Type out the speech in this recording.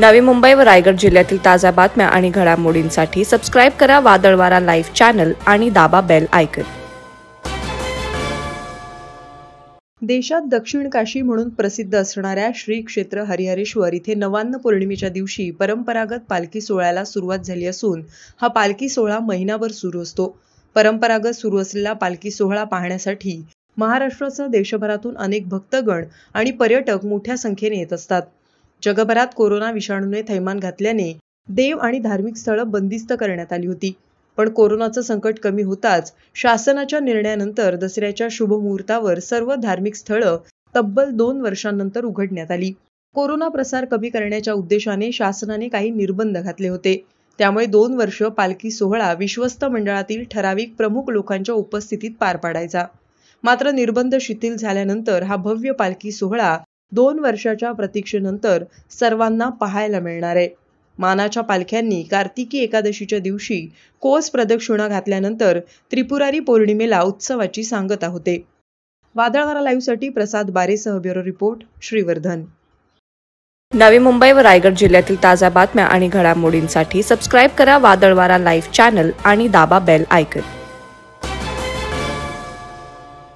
नवी मुंबई व रायगड जिल्ह्यातील ताज्या बातम्या आणि घडामोडींसाठी सबस्क्राईब करा वादळवारा लाईव्ह चॅनल आणि दाबा बेल आयकन देशात दक्षिण काशी म्हणून प्रसिद्ध असणाऱ्या श्री क्षेत्र हरिहरेश्वर इथे नवान्न पौर्णिमेच्या दिवशी परंपरागत पालखी सोहळ्याला सुरुवात झाली असून हा पालखी सोहळा महिनाभर सुरू असतो परंपरागत सुरू असलेला पालखी सोहळा पाहण्यासाठी महाराष्ट्रासह देशभरातून अनेक भक्तगण आणि पर्यटक मोठ्या संख्येने येत असतात जगभरात कोरोना विषाणूने थैमान घातल्याने देव आणि धार्मिक स्थळं बंदिस्त करण्यात आली होती पण कोरोनाचं संकट कमी होताच शासनाच्या निर्णयानंतर दसऱ्याच्या मुहूर्तावर सर्व धार्मिक स्थळ तब्बल दोन वर्षांनंतर उघडण्यात आली कोरोना प्रसार कमी करण्याच्या उद्देशाने शासनाने काही निर्बंध घातले होते त्यामुळे दोन वर्ष पालखी सोहळा विश्वस्त मंडळातील ठराविक प्रमुख लोकांच्या उपस्थितीत पार पाडायचा मात्र निर्बंध शिथिल झाल्यानंतर हा भव्य पालखी सोहळा दोन वर्षाच्या प्रतीक्षेनंतर सर्वांना पाहायला मिळणार आहे मानाच्या पालख्यांनी कार्तिकी एकादशीच्या दिवशी कोस प्रदक्षिणा घातल्यानंतर त्रिपुरारी पौर्णिमेला उत्सवाची सांगता होते वादळवारा लाईव्हसाठी प्रसाद बारेसह ब्युरो रिपोर्ट श्रीवर्धन नवी मुंबई व रायगड जिल्ह्यातील ताज्या बातम्या आणि घडामोडींसाठी सबस्क्राईब करा वादळवारा लाईव्ह चॅनल आणि दाबा बेल आयकन